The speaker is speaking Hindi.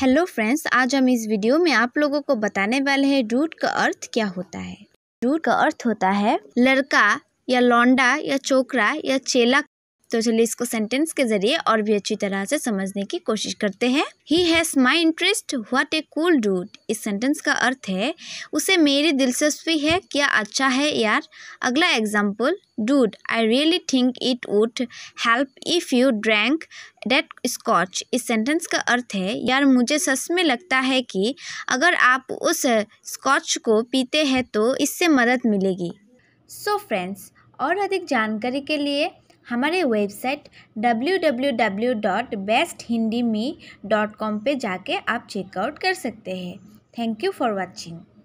हेलो फ्रेंड्स आज हम इस वीडियो में आप लोगों को बताने वाले हैं डूट का अर्थ क्या होता है डूट का अर्थ होता है लड़का या लौंडा या चोकरा या चेला तो चलिए इसको सेंटेंस के जरिए और भी अच्छी तरह से समझने की कोशिश करते हैं he has my interest what a cool dude इस सेंटेंस का अर्थ है उसे मेरी दिलचस्पी है क्या अच्छा है यार अगला example dude I really think it would help if you drank that scotch इस सेंटेंस का अर्थ है यार मुझे सच में लगता है कि अगर आप उस स्कॉच को पीते हैं तो इससे मदद मिलेगी सो so फ्रेंड्स और अधिक जानकारी के लिए हमारे वेबसाइट www.besthindimi.com पे जाके आप चेकआउट कर सकते हैं थैंक यू फॉर वाचिंग